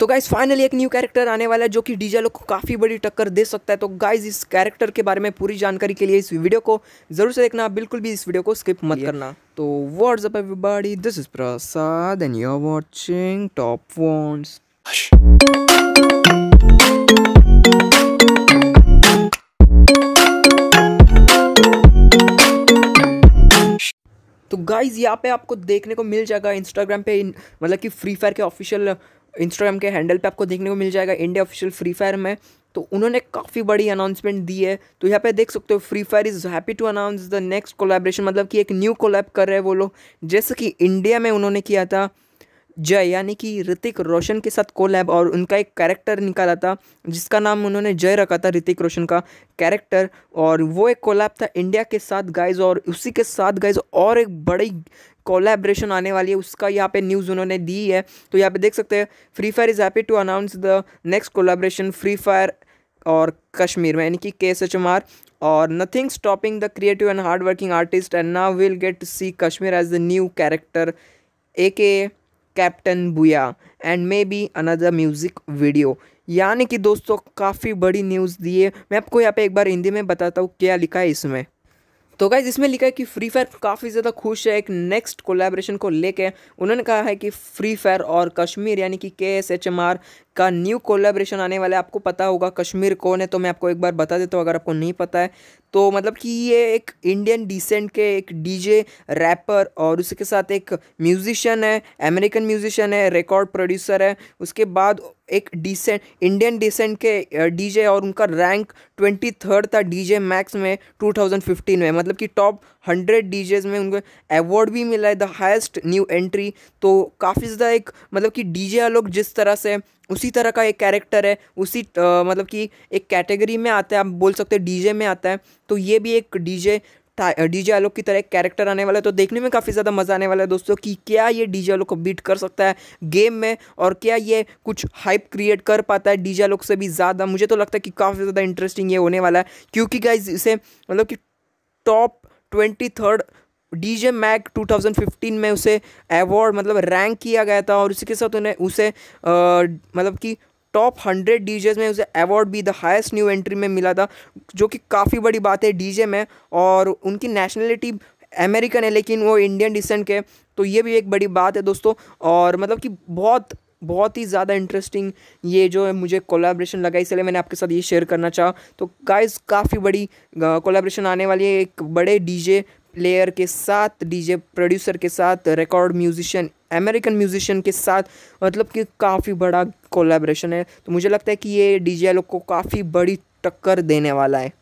तो guys finally एक new character आने वाला है जो कि डीजे लोग को काफ़ी बड़ी टक्कर दे सकता है तो गाइज़ इस कैरेक्टर के बारे में पूरी जानकारी के लिए इस वीडियो को ज़रूर से देखना बिल्कुल भी इस वीडियो को स्किप मत करना तो what's up everybody this is Prasad and you are watching top phones तो गाइज़ यहाँ पे आपको देखने को मिल जाएगा इंस्टाग्राम पे मतलब कि फ्री फायर के ऑफिशियल इंस्टाग्राम के हैंडल पे आपको देखने को मिल जाएगा इंडिया ऑफिशियल फ्री फायर में तो उन्होंने काफ़ी बड़ी अनाउंसमेंट दी है तो यहाँ पे देख सकते हो Free Fire is happy to announce the next collaboration मतलब कि एक न्यू कोलैब कर रहे हैं वो लोग जैसे कि इंडिया में उन्होंने किया था जय यानी कि ऋतिक रोशन के साथ कोलैब और उनका एक कैरेक्टर निकाला था जिसका नाम उन्होंने जय रखा था ऋतिक रोशन का कैरेक्टर और वो एक कोलैब था इंडिया के साथ गाइज और उसी के साथ गाइज और एक बड़ी कोलैबोरेशन आने वाली है उसका यहाँ पे न्यूज़ उन्होंने दी है तो यहाँ पे देख सकते हैं Free Fire is happy to announce the next collaboration Free Fire और कश्मीर में यानी कि K S H M R और nothing stopping the creative and hard working artist and now will get see KSHMR as the new character A K captain Booyah and maybe another music video यानी कि दोस्तों काफ़ी बड़ी news दी है मैं आपको यहाँ पे एक बार हिंदी में बताता हूँ क्या लिखा है इसमें तो गाइज इसमें लिखा है कि फ्री फायर काफ़ी ज़्यादा खुश है एक नेक्स्ट कोलैबोरेशन को लेके उन्होंने कहा है कि फ्री फायर और कश्मीर यानी कि K S H M R का न्यू कोलेब्रेशन आने वाला है आपको पता होगा कश्मीर कौन है तो मैं आपको एक बार बता देता हूँ अगर आपको नहीं पता है तो मतलब कि ये एक इंडियन डिसेंट के एक डीजे रैपर और उसके साथ एक म्यूजिशियन है अमेरिकन म्यूजिशियन है रिकॉर्ड प्रोड्यूसर है उसके बाद एक डिसेंट इंडियन डिसेंट के डीजे और उनका रैंक ट्वेंटी थर्ड था डीजे मैक्स में 2015 में मतलब कि टॉप हंड्रेड डीजेज में उनको अवार्ड भी मिला है द हाइस्ट न्यू एंट्री तो काफ़ी ज़्यादा एक मतलब कि डीजे आलोक जिस तरह से उसी तरह का एक कैरेक्टर है उसी आ, मतलब कि एक कैटेगरी में आता है आप बोल सकते हैं डीजे में आता है तो ये भी एक डीजे डीजे आलोक की तरह एक कैरेक्टर आने वाला है तो देखने में काफ़ी ज़्यादा मज़ा आने वाला है दोस्तों कि क्या ये डीजे आलोक को बीट कर सकता है गेम में और क्या ये कुछ हाइप क्रिएट कर पाता है डीजे आलोक से भी ज़्यादा मुझे तो लगता है कि काफ़ी ज़्यादा इंटरेस्टिंग ये होने वाला है क्योंकि गाइज इसे मतलब कि top twenty third D J Mag two में उसे अवार्ड मतलब रैंक किया गया था और उसी के साथ उन्हें उसे मतलब कि टॉप हंड्रेड जे में उसे अवार्ड भी द हाईएस्ट न्यू एंट्री में मिला था जो कि काफ़ी बड़ी बात है जे में और उनकी नेशनलिटी अमेरिकन है लेकिन वो इंडियन डिसेंट के तो ये भी एक बड़ी बात है दोस्तों और मतलब कि बहुत बहुत ही ज़्यादा इंटरेस्टिंग ये जो है मुझे कोलाब्रेशन लगा इसलिए मैंने आपके साथ ये शेयर करना चाहा तो गाइस काफ़ी बड़ी कोलाब्रेशन आने वाली है एक बड़े डीजे प्लेयर के साथ डीजे प्रोड्यूसर के साथ रिकॉर्ड म्यूजिशियन अमेरिकन म्यूजिशियन के साथ मतलब कि काफ़ी बड़ा कोलाब्रेशन है तो मुझे लगता है कि ये डी जे को काफ़ी बड़ी टक्कर देने वाला है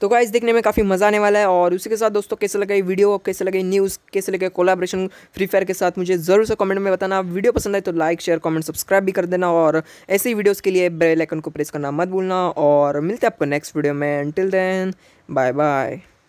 तो गाइज देखने में काफ़ी मज़ा आने वाला है और उसी के साथ दोस्तों कैसे लगे वीडियो कैसे लगे न्यूज़ कैसे लगे कोलाब्रेशन फ्री फायर के साथ मुझे ज़रूर से कमेंट में बताना वीडियो पसंद आए तो लाइक शेयर कमेंट सब्सक्राइब भी कर देना और ऐसे ही वीडियोज़ के लिए बेल आइकन को प्रेस करना मत भूलना और मिलते हैं आपको नेक्स्ट वीडियो में टिल देन बाय बाय